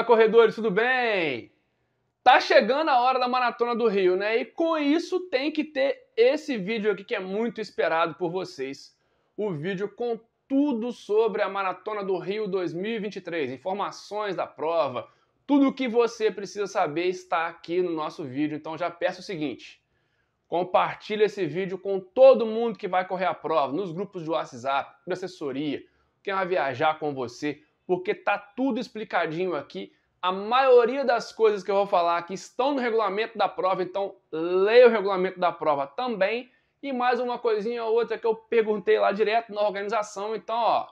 Olá, corredores, tudo bem? Tá chegando a hora da Maratona do Rio, né? E com isso tem que ter esse vídeo aqui que é muito esperado por vocês. O vídeo com tudo sobre a Maratona do Rio 2023, informações da prova, tudo o que você precisa saber está aqui no nosso vídeo. Então já peço o seguinte: compartilhe esse vídeo com todo mundo que vai correr a prova, nos grupos de WhatsApp, de assessoria, quem vai viajar com você porque tá tudo explicadinho aqui. A maioria das coisas que eu vou falar aqui estão no regulamento da prova, então leia o regulamento da prova também. E mais uma coisinha ou outra que eu perguntei lá direto na organização, então ó,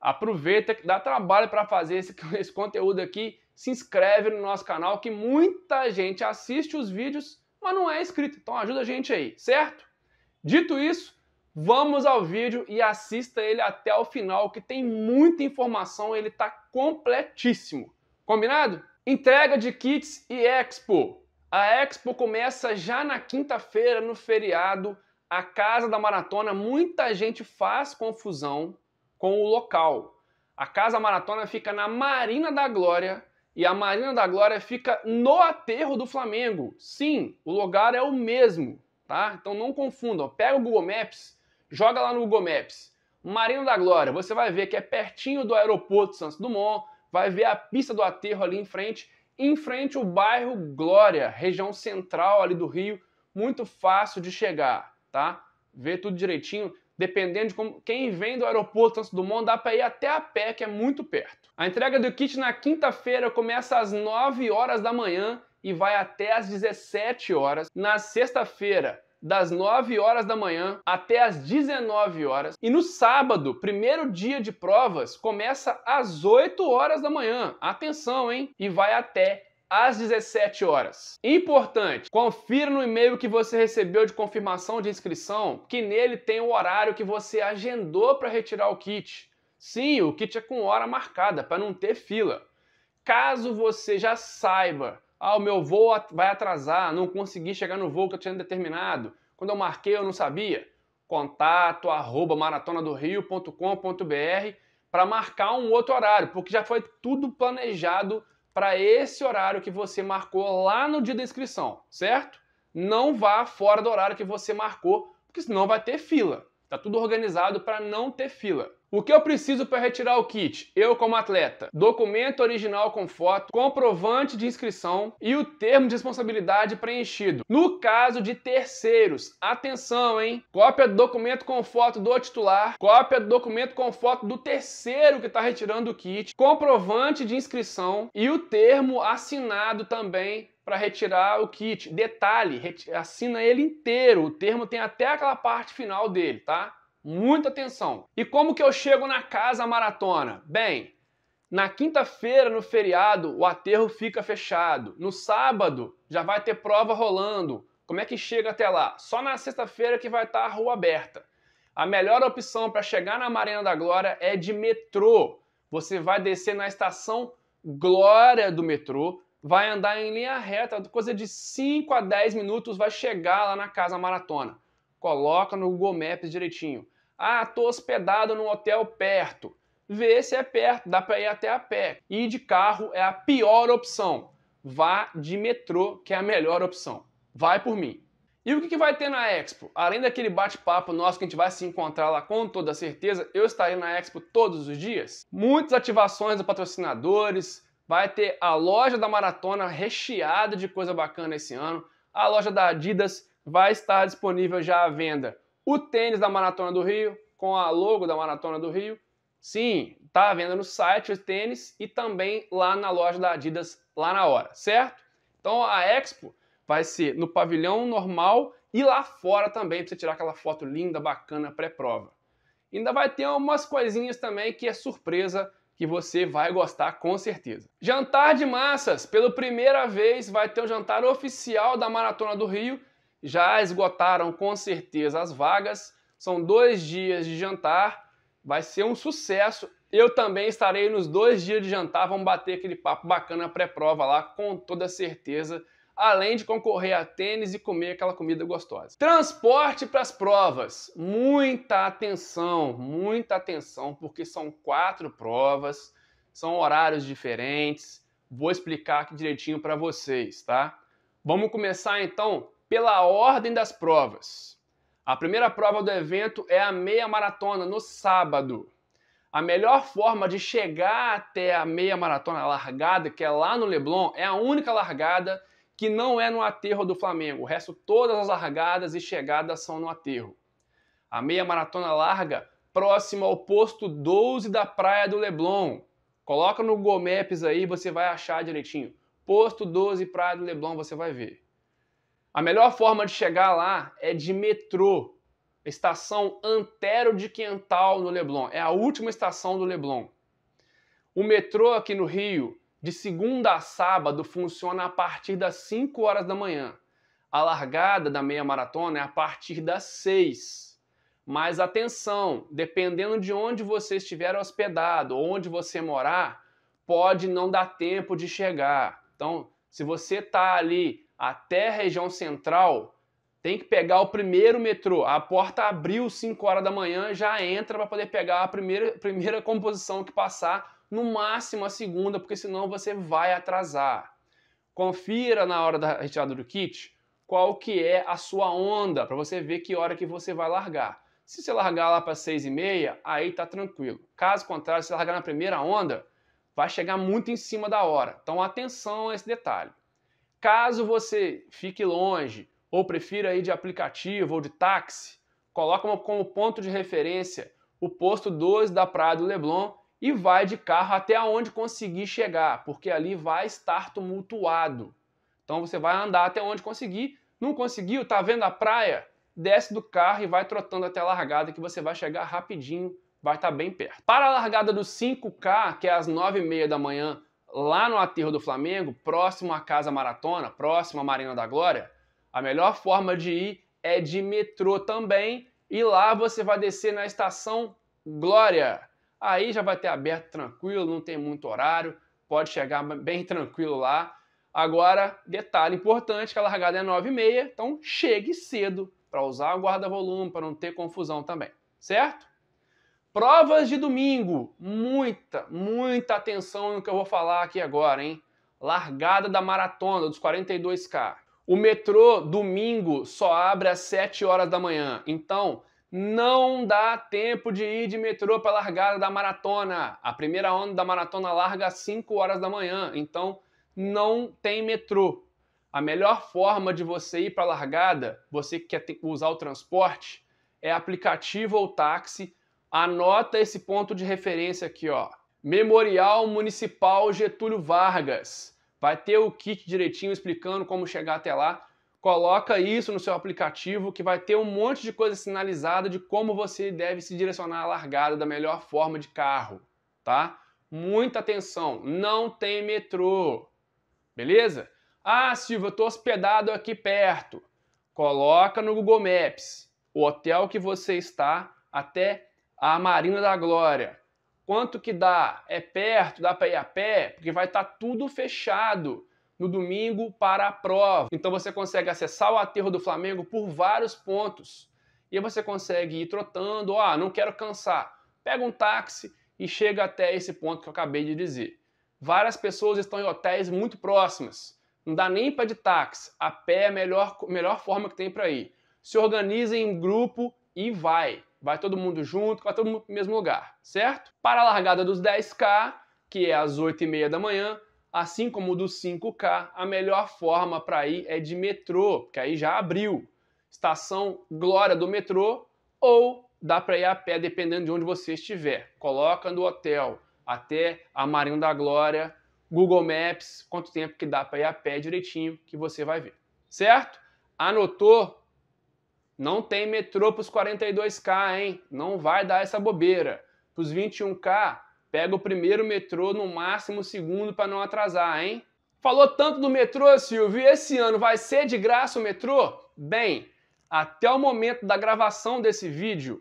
aproveita que dá trabalho para fazer esse, esse conteúdo aqui, se inscreve no nosso canal que muita gente assiste os vídeos, mas não é inscrito. Então ajuda a gente aí, certo? Dito isso, Vamos ao vídeo e assista ele até o final, que tem muita informação, ele está completíssimo. Combinado? Entrega de kits e Expo. A Expo começa já na quinta-feira, no feriado, a Casa da Maratona. Muita gente faz confusão com o local. A Casa Maratona fica na Marina da Glória e a Marina da Glória fica no aterro do Flamengo. Sim, o lugar é o mesmo, tá? Então não confundam. Pega o Google Maps Joga lá no Google Maps. Marino da Glória, você vai ver que é pertinho do aeroporto Santos Dumont, vai ver a pista do aterro ali em frente, em frente o bairro Glória, região central ali do Rio, muito fácil de chegar, tá? Vê tudo direitinho, dependendo de como, quem vem do aeroporto Santos Dumont, dá para ir até a pé, que é muito perto. A entrega do kit na quinta-feira começa às 9 horas da manhã e vai até às 17 horas. Na sexta-feira, das 9 horas da manhã até as 19 horas. E no sábado, primeiro dia de provas, começa às 8 horas da manhã. Atenção, hein? E vai até às 17 horas. Importante, confira no e-mail que você recebeu de confirmação de inscrição que nele tem o horário que você agendou para retirar o kit. Sim, o kit é com hora marcada para não ter fila. Caso você já saiba, ah, o meu voo vai atrasar, não consegui chegar no voo que eu tinha determinado, quando eu marquei, eu não sabia. Contato arroba maratonadorio.com.br para marcar um outro horário, porque já foi tudo planejado para esse horário que você marcou lá no dia da inscrição, certo? Não vá fora do horário que você marcou, porque senão vai ter fila. Tá tudo organizado para não ter fila. O que eu preciso para retirar o kit? Eu, como atleta, documento original com foto, comprovante de inscrição e o termo de responsabilidade preenchido. No caso de terceiros, atenção, hein? Cópia do documento com foto do titular, cópia do documento com foto do terceiro que está retirando o kit, comprovante de inscrição e o termo assinado também para retirar o kit. Detalhe, assina ele inteiro. O termo tem até aquela parte final dele, tá? Muita atenção. E como que eu chego na casa maratona? Bem, na quinta-feira, no feriado, o aterro fica fechado. No sábado, já vai ter prova rolando. Como é que chega até lá? Só na sexta-feira que vai estar tá a rua aberta. A melhor opção para chegar na Marina da Glória é de metrô. Você vai descer na estação Glória do metrô, vai andar em linha reta, coisa de 5 a 10 minutos vai chegar lá na Casa Maratona. Coloca no Google Maps direitinho. Ah, tô hospedado num hotel perto. Vê se é perto, dá para ir até a pé. Ir de carro é a pior opção. Vá de metrô, que é a melhor opção. Vai por mim. E o que, vai ter na Expo? Além daquele bate-papo nosso que a gente vai se encontrar lá com toda certeza, eu estarei na Expo todos os dias. Muitas ativações dos patrocinadores, vai ter a loja da Maratona recheada de coisa bacana esse ano. A loja da Adidas vai estar disponível já à venda o tênis da Maratona do Rio, com a logo da Maratona do Rio. Sim, tá à venda no site o tênis e também lá na loja da Adidas, lá na hora, certo? Então a Expo vai ser no pavilhão normal e lá fora também, para você tirar aquela foto linda, bacana, pré-prova. Ainda vai ter umas coisinhas também que é surpresa que você vai gostar com certeza. Jantar de massas, pela primeira vez vai ter o um jantar oficial da Maratona do Rio já esgotaram com certeza as vagas. São dois dias de jantar, vai ser um sucesso. Eu também estarei nos dois dias de jantar, vamos bater aquele papo bacana pré-prova lá, com toda certeza. Além de concorrer a tênis e comer aquela comida gostosa. Transporte para as provas. Muita atenção, muita atenção, porque são quatro provas, são horários diferentes. Vou explicar aqui direitinho para vocês, tá? Vamos começar então pela ordem das provas. A primeira prova do evento é a meia maratona no sábado. A melhor forma de chegar até a meia maratona largada, que é lá no Leblon, é a única largada que não é no aterro do Flamengo. O resto, todas as largadas e chegadas são no aterro. A meia maratona larga próximo ao posto 12 da Praia do Leblon. Coloca no Gomeps aí, você vai achar direitinho. Posto 12 Praia do Leblon, você vai ver. A melhor forma de chegar lá é de metrô, estação Antero de Quental no Leblon. É a última estação do Leblon. O metrô aqui no Rio, de segunda a sábado, funciona a partir das 5 horas da manhã. A largada da meia maratona é a partir das 6. Mas atenção, dependendo de onde você estiver hospedado, onde você morar, pode não dar tempo de chegar. Então, se você está ali até a região central, tem que pegar o primeiro metrô. A porta abriu 5 horas da manhã, já entra para poder pegar a primeira, primeira composição que passar, no máximo a segunda, porque senão você vai atrasar. Confira na hora da retirada do kit qual que é a sua onda, para você ver que hora que você vai largar. Se você largar lá para 6 e meia, aí tá tranquilo. Caso contrário, se largar na primeira onda, vai chegar muito em cima da hora. Então atenção a esse detalhe. Caso você fique longe ou prefira ir de aplicativo ou de táxi, coloca como ponto de referência o posto 12 da Praia do Leblon e vai de carro até onde conseguir chegar, porque ali vai estar tumultuado. Então você vai andar até onde conseguir. Não conseguiu, tá vendo a praia? Desce do carro e vai trotando até a largada que você vai chegar rapidinho, vai estar tá bem perto. Para a largada do 5K, que é às 9h30 da manhã, lá no aterro do Flamengo, próximo à Casa Maratona, próximo à Marina da Glória, a melhor forma de ir é de metrô também, e lá você vai descer na estação Glória. Aí já vai ter aberto tranquilo, não tem muito horário, pode chegar bem tranquilo lá. Agora, detalhe importante, que a largada é 9h30, então chegue cedo para usar o guarda-volume, para não ter confusão também, certo? Provas de domingo. Muita, muita atenção no que eu vou falar aqui agora, hein? Largada da maratona dos 42K. O metrô domingo só abre às 7 horas da manhã. Então, não dá tempo de ir de metrô para a largada da maratona. A primeira onda da maratona larga às 5 horas da manhã. Então, não tem metrô. A melhor forma de você ir para a largada, você que quer usar o transporte, é aplicativo ou táxi Anota esse ponto de referência aqui, ó. Memorial Municipal Getúlio Vargas. Vai ter o kit direitinho explicando como chegar até lá. Coloca isso no seu aplicativo que vai ter um monte de coisa sinalizada de como você deve se direcionar à largada da melhor forma de carro, tá? Muita atenção, não tem metrô. Beleza? Ah, Silvio, eu tô hospedado aqui perto. Coloca no Google Maps o hotel que você está até a Marina da Glória. Quanto que dá? É perto? Dá para ir a pé? Porque vai estar tá tudo fechado no domingo para a prova. Então você consegue acessar o aterro do Flamengo por vários pontos. E você consegue ir trotando, ah, não quero cansar. Pega um táxi e chega até esse ponto que eu acabei de dizer. Várias pessoas estão em hotéis muito próximas. Não dá nem para de táxi. A pé é a melhor, melhor forma que tem para ir. Se organiza em grupo e vai vai todo mundo junto, vai todo mundo pro mesmo lugar, certo? Para a largada dos 10K, que é às 8h30 da manhã, assim como dos 5K, a melhor forma para ir é de metrô, que aí já abriu. Estação Glória do metrô ou dá para ir a pé, dependendo de onde você estiver. Coloca no hotel até a Marinho da Glória, Google Maps, quanto tempo que dá para ir a pé direitinho, que você vai ver. Certo? Anotou? Não tem metrô para os 42K, hein? Não vai dar essa bobeira. Para os 21K, pega o primeiro metrô, no máximo o segundo, para não atrasar, hein? Falou tanto do metrô, Silvio, e esse ano vai ser de graça o metrô? Bem, até o momento da gravação desse vídeo,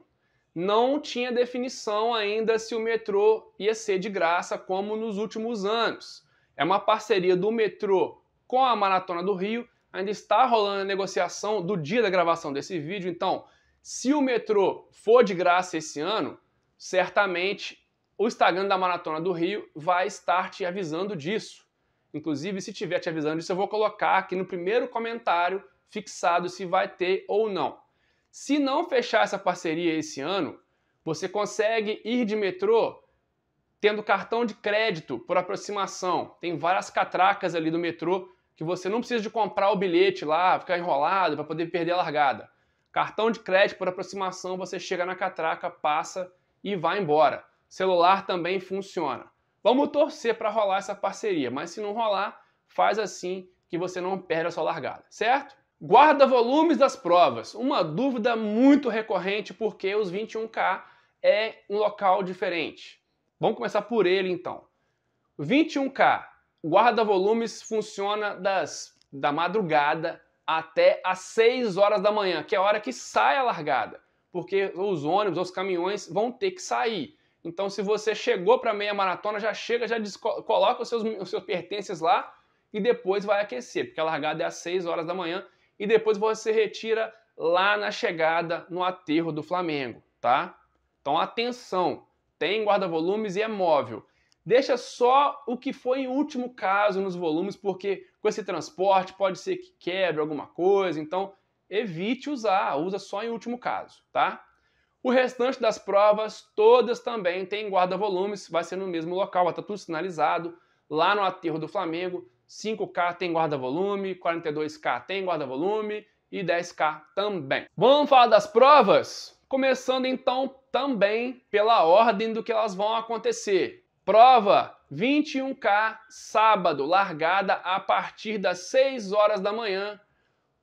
não tinha definição ainda se o metrô ia ser de graça como nos últimos anos. É uma parceria do metrô com a Maratona do Rio ainda está rolando a negociação do dia da gravação desse vídeo, então, se o metrô for de graça esse ano, certamente o Instagram da Maratona do Rio vai estar te avisando disso. Inclusive, se tiver te avisando disso, eu vou colocar aqui no primeiro comentário fixado se vai ter ou não. Se não fechar essa parceria esse ano, você consegue ir de metrô tendo cartão de crédito por aproximação. Tem várias catracas ali do metrô que você não precisa de comprar o bilhete lá, ficar enrolado para poder perder a largada. Cartão de crédito por aproximação, você chega na catraca, passa e vai embora. Celular também funciona. Vamos torcer para rolar essa parceria, mas se não rolar, faz assim que você não perde a sua largada, certo? Guarda volumes das provas. Uma dúvida muito recorrente porque os 21K é um local diferente. Vamos começar por ele então. 21K o guarda-volumes funciona das da madrugada até às 6 horas da manhã, que é a hora que sai a largada, porque os ônibus, os caminhões vão ter que sair. Então, se você chegou para meia maratona, já chega, já coloca os seus, os seus pertences lá e depois vai aquecer, porque a largada é às 6 horas da manhã e depois você retira lá na chegada, no aterro do Flamengo, tá? Então, atenção, tem guarda-volumes e é móvel. Deixa só o que foi em último caso nos volumes, porque com esse transporte pode ser que quebre alguma coisa, então evite usar, usa só em último caso, tá? O restante das provas, todas também tem guarda-volumes, vai ser no mesmo local, está tudo sinalizado, lá no aterro do Flamengo, 5K tem guarda-volume, 42K tem guarda-volume e 10K também. Vamos falar das provas? Começando então também pela ordem do que elas vão acontecer. Prova 21K, sábado, largada a partir das 6 horas da manhã,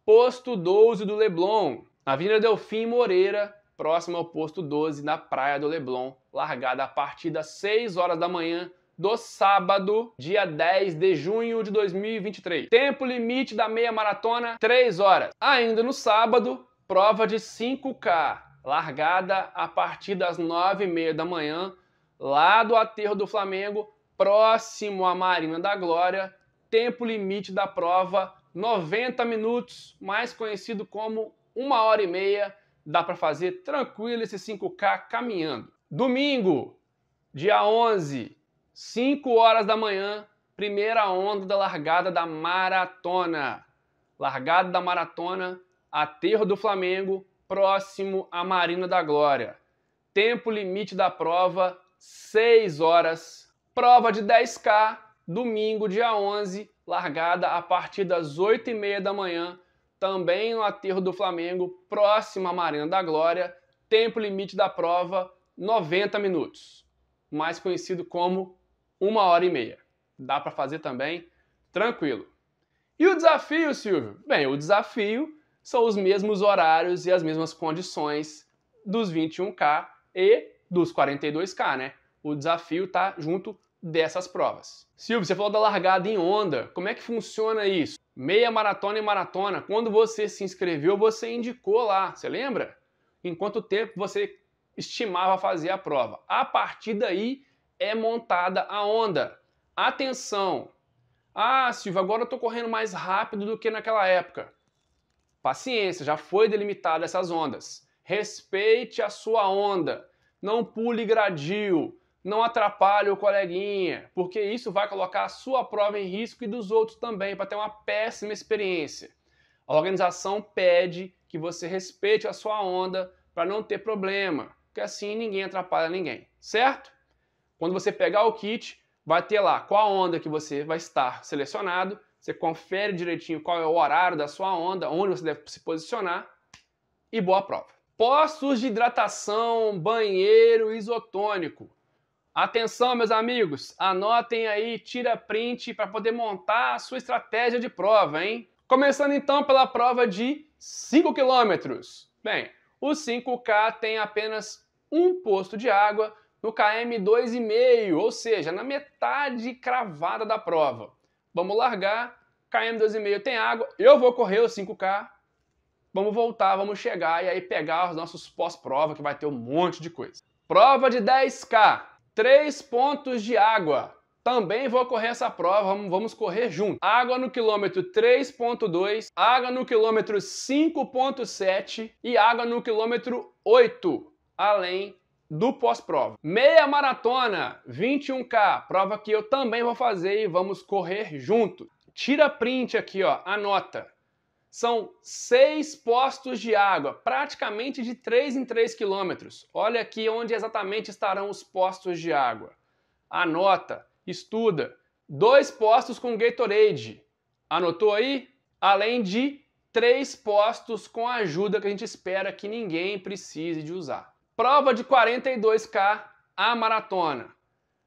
posto 12 do Leblon, na Avenida Delfim Moreira, próximo ao posto 12, na Praia do Leblon, largada a partir das 6 horas da manhã do sábado, dia 10 de junho de 2023. Tempo limite da meia maratona, 3 horas. Ainda no sábado, prova de 5K, largada a partir das 9h30 da manhã, lá do aterro do Flamengo, próximo à Marina da Glória, tempo limite da prova 90 minutos, mais conhecido como uma hora e meia. Dá para fazer tranquilo esse 5K caminhando. Domingo, dia 11, 5 horas da manhã, primeira onda da largada da maratona. Largada da maratona, aterro do Flamengo, próximo à Marina da Glória. Tempo limite da prova 6 horas. Prova de 10K, domingo, dia 11, largada a partir das 8h30 da manhã, também no aterro do Flamengo, próximo à Marina da Glória. Tempo limite da prova, 90 minutos, mais conhecido como uma hora e meia. Dá para fazer também, tranquilo. E o desafio, Silvio? Bem, o desafio são os mesmos horários e as mesmas condições dos 21K e dos 42K, né? O desafio está junto dessas provas. Silvio, você falou da largada em onda. Como é que funciona isso? Meia maratona e maratona. Quando você se inscreveu, você indicou lá, você lembra? Em quanto tempo você estimava fazer a prova? A partir daí é montada a onda. Atenção! Ah, Silvio, agora eu tô correndo mais rápido do que naquela época. Paciência, já foi delimitada essas ondas. Respeite a sua onda não pule gradil, não atrapalhe o coleguinha, porque isso vai colocar a sua prova em risco e dos outros também, para ter uma péssima experiência. A organização pede que você respeite a sua onda para não ter problema, porque assim ninguém atrapalha ninguém, certo? Quando você pegar o kit, vai ter lá qual onda que você vai estar selecionado, você confere direitinho qual é o horário da sua onda, onde você deve se posicionar e boa prova. Poços de hidratação, banheiro isotônico. Atenção, meus amigos, anotem aí, tira print para poder montar a sua estratégia de prova, hein? Começando então pela prova de 5 km. Bem, o 5K tem apenas um posto de água no KM 2,5, ou seja, na metade cravada da prova. Vamos largar, KM 2,5 tem água, eu vou correr o 5K, vamos voltar, vamos chegar e aí pegar os nossos pós-prova, que vai ter um monte de coisa. Prova de 10K, 3 pontos de água. Também vou correr essa prova, vamos correr junto. Água no quilômetro 3.2, água no quilômetro 5.7 e água no quilômetro 8, além do pós-prova. Meia maratona, 21K, prova que eu também vou fazer e vamos correr junto. Tira print aqui, ó, anota. São seis postos de água, praticamente de 3 em 3 quilômetros. Olha aqui onde exatamente estarão os postos de água. Anota, estuda. Dois postos com Gatorade. Anotou aí? Além de três postos com ajuda que a gente espera que ninguém precise de usar. Prova de 42K, a maratona.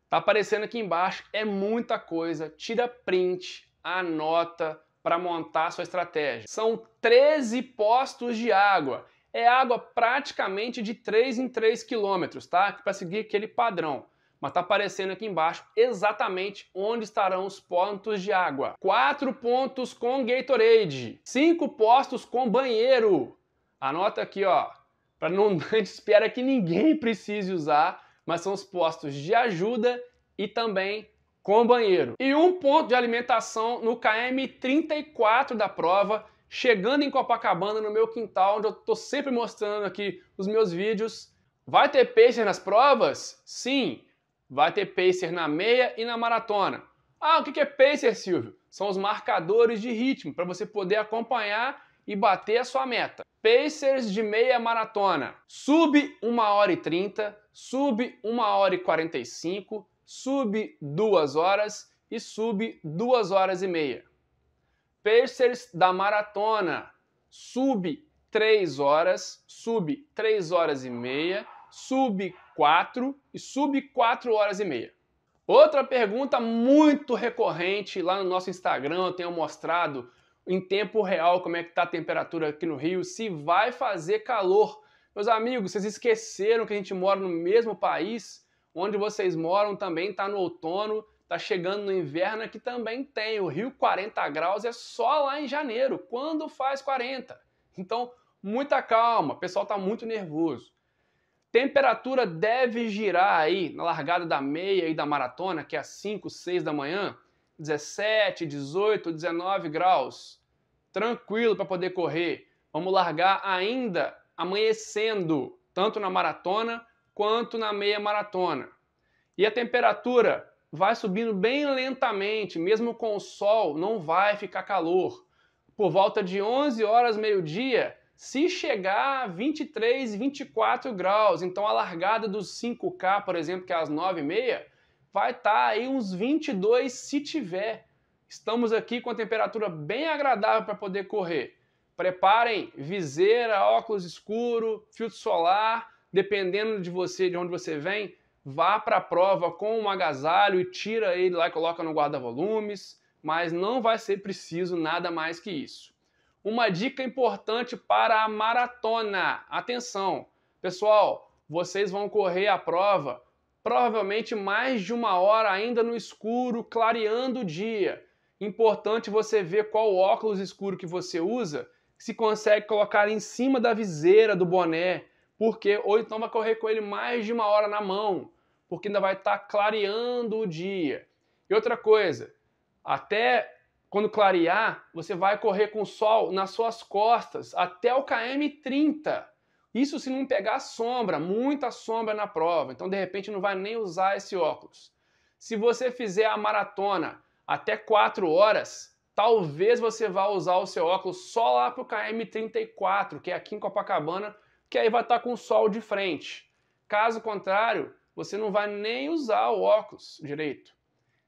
Tá aparecendo aqui embaixo, é muita coisa. Tira print, anota, para montar sua estratégia. São 13 postos de água. É água praticamente de 3 em 3 quilômetros, tá? Para seguir aquele padrão. Mas tá aparecendo aqui embaixo exatamente onde estarão os pontos de água. Quatro pontos com Gatorade, cinco postos com banheiro. Anota aqui, ó, para não espera que ninguém precise usar, mas são os postos de ajuda e também com banheiro. E um ponto de alimentação no KM 34 da prova, chegando em Copacabana, no meu quintal, onde eu estou sempre mostrando aqui os meus vídeos. Vai ter pacer nas provas? Sim, vai ter pacer na meia e na maratona. Ah, o que é pacer, Silvio? São os marcadores de ritmo para você poder acompanhar e bater a sua meta. Pacers de meia maratona, sub 1 hora e 30, sub 1 hora e 45, sub 2 horas e sub 2 horas e meia. Pacers da maratona, sub 3 horas, sub 3 horas e meia, sub 4 e sub 4 horas e meia. Outra pergunta muito recorrente lá no nosso Instagram, eu tenho mostrado em tempo real como é que está a temperatura aqui no Rio, se vai fazer calor. Meus amigos, vocês esqueceram que a gente mora no mesmo país? Onde vocês moram também está no outono, está chegando no inverno, que também tem. O Rio 40 graus é só lá em janeiro, quando faz 40. Então, muita calma, o pessoal está muito nervoso. Temperatura deve girar aí na largada da meia e da maratona, que é às 5, 6 da manhã, 17, 18, 19 graus. Tranquilo para poder correr. Vamos largar ainda amanhecendo, tanto na maratona quanto na meia maratona. E a temperatura vai subindo bem lentamente, mesmo com o sol, não vai ficar calor. Por volta de 11 horas, meio-dia, se chegar a 23, 24 graus, então a largada dos 5K, por exemplo, que é às 9h30, vai estar tá aí uns 22 se tiver. Estamos aqui com a temperatura bem agradável para poder correr. Preparem viseira, óculos escuro, filtro solar dependendo de você, de onde você vem, vá para a prova com um agasalho e tira ele lá e coloca no guarda-volumes, mas não vai ser preciso nada mais que isso. Uma dica importante para a maratona. Atenção, pessoal, vocês vão correr a prova provavelmente mais de uma hora ainda no escuro, clareando o dia. Importante você ver qual óculos escuro que você usa, se consegue colocar em cima da viseira do boné porque ou então vai correr com ele mais de uma hora na mão, porque ainda vai estar tá clareando o dia. E outra coisa, até quando clarear, você vai correr com o sol nas suas costas até o km 30. Isso se não pegar sombra, muita sombra na prova. Então, de repente, não vai nem usar esse óculos. Se você fizer a maratona até 4 horas, talvez você vá usar o seu óculos só lá para o KM34, que é aqui em Copacabana, que aí vai estar com o sol de frente. Caso contrário, você não vai nem usar o óculos direito.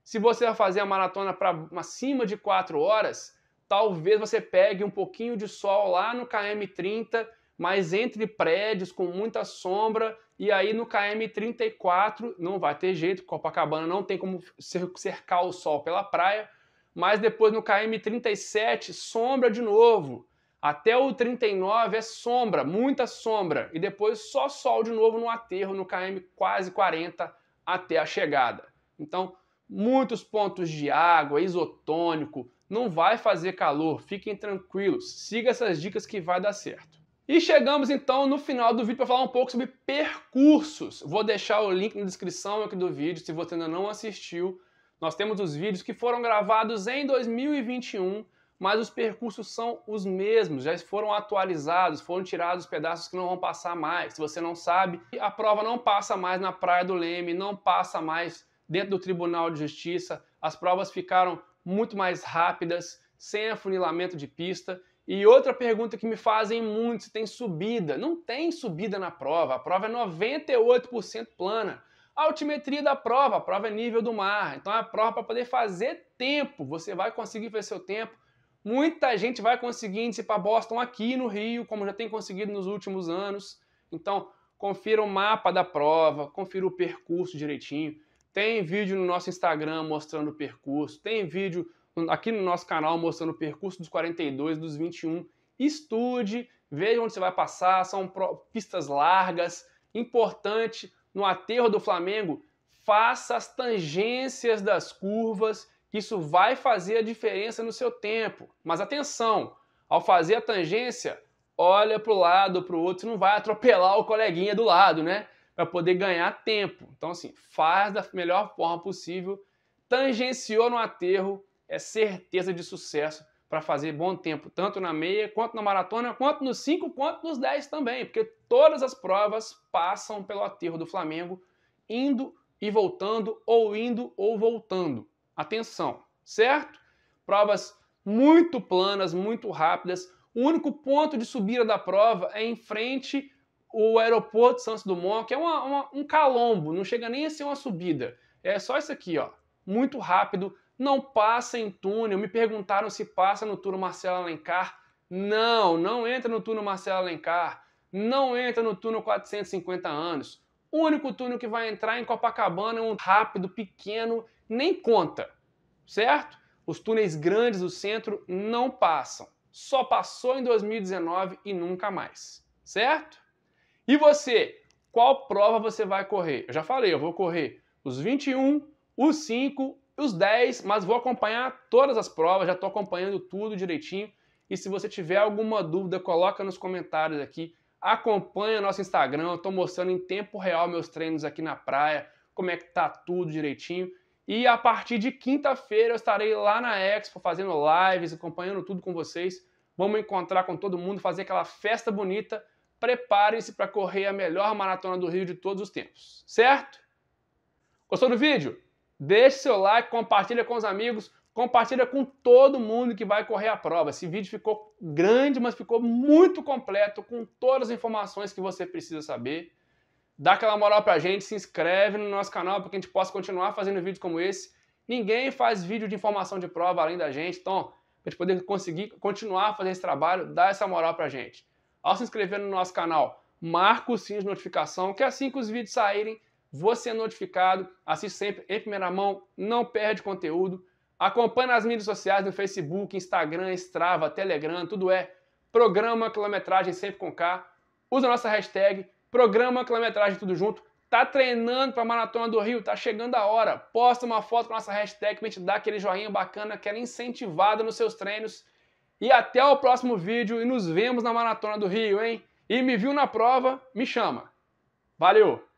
Se você vai fazer a maratona para acima de 4 horas, talvez você pegue um pouquinho de sol lá no KM30, mas entre prédios com muita sombra, e aí no KM34 não vai ter jeito, Copacabana não tem como cercar o sol pela praia, mas depois no KM37 sombra de novo. Até o 39 é sombra, muita sombra, e depois só sol de novo no aterro, no KM quase 40 até a chegada. Então, muitos pontos de água, isotônico, não vai fazer calor, fiquem tranquilos, siga essas dicas que vai dar certo. E chegamos então no final do vídeo para falar um pouco sobre percursos. Vou deixar o link na descrição aqui do vídeo se você ainda não assistiu. Nós temos os vídeos que foram gravados em 2021 mas os percursos são os mesmos, já foram atualizados, foram tirados pedaços que não vão passar mais. Se você não sabe, a prova não passa mais na Praia do Leme, não passa mais dentro do Tribunal de Justiça. As provas ficaram muito mais rápidas, sem afunilamento de pista. E outra pergunta que me fazem muito, se tem subida. Não tem subida na prova, a prova é 98% plana. A altimetria da prova, a prova é nível do mar. Então é a prova para poder fazer tempo. Você vai conseguir fazer seu tempo Muita gente vai conseguir índice para Boston aqui no Rio, como já tem conseguido nos últimos anos. Então, confira o mapa da prova, confira o percurso direitinho. Tem vídeo no nosso Instagram mostrando o percurso, tem vídeo aqui no nosso canal mostrando o percurso dos 42, dos 21. Estude, veja onde você vai passar, são pistas largas. Importante, no aterro do Flamengo, faça as tangências das curvas isso vai fazer a diferença no seu tempo. Mas atenção, ao fazer a tangência, olha para o lado, para o outro, não vai atropelar o coleguinha do lado, né? Para poder ganhar tempo. Então, assim, faz da melhor forma possível. Tangenciou no aterro, é certeza de sucesso para fazer bom tempo, tanto na meia, quanto na maratona, quanto nos 5, quanto nos 10 também, porque todas as provas passam pelo aterro do Flamengo, indo e voltando, ou indo ou voltando. Atenção, certo? Provas muito planas, muito rápidas. O único ponto de subida da prova é em frente ao aeroporto Santos Dumont, que é uma, uma, um calombo, não chega nem a ser uma subida. É só isso aqui, ó. Muito rápido, não passa em túnel. Me perguntaram se passa no túnel Marcelo Alencar. Não, não entra no túnel Marcelo Alencar. Não entra no túnel 450 anos. O único túnel que vai entrar em Copacabana é um rápido, pequeno nem conta, certo? Os túneis grandes do centro não passam. Só passou em 2019 e nunca mais, certo? E você, qual prova você vai correr? Eu já falei, eu vou correr os 21, os 5, os 10, mas vou acompanhar todas as provas, já estou acompanhando tudo direitinho. E se você tiver alguma dúvida, coloca nos comentários aqui. Acompanha nosso Instagram, eu estou mostrando em tempo real meus treinos aqui na praia, como é que tá tudo direitinho. E a partir de quinta-feira eu estarei lá na Expo fazendo lives, acompanhando tudo com vocês. Vamos encontrar com todo mundo, fazer aquela festa bonita. Preparem-se para correr a melhor maratona do Rio de todos os tempos, certo? Gostou do vídeo? Deixe seu like, compartilha com os amigos, compartilha com todo mundo que vai correr a prova. Esse vídeo ficou grande, mas ficou muito completo com todas as informações que você precisa saber. Dá aquela moral pra gente, se inscreve no nosso canal para que a gente possa continuar fazendo vídeos como esse. Ninguém faz vídeo de informação de prova além da gente, então, pra gente poder conseguir continuar fazendo esse trabalho, dá essa moral pra gente. Ao se inscrever no nosso canal, marca o sininho de notificação, que assim que os vídeos saírem, você é notificado, assiste sempre em primeira mão, não perde conteúdo. Acompanhe nas mídias sociais, no Facebook, Instagram, Strava, Telegram, tudo é Programa Quilometragem Sempre com K. Usa a nossa hashtag Programa quilometragem tudo junto. Tá treinando para a Maratona do Rio? Tá chegando a hora. Posta uma foto com a nossa hashtag me dá aquele joinha bacana, aquela é incentivada nos seus treinos. E até o próximo vídeo e nos vemos na Maratona do Rio, hein? E me viu na prova, me chama. Valeu!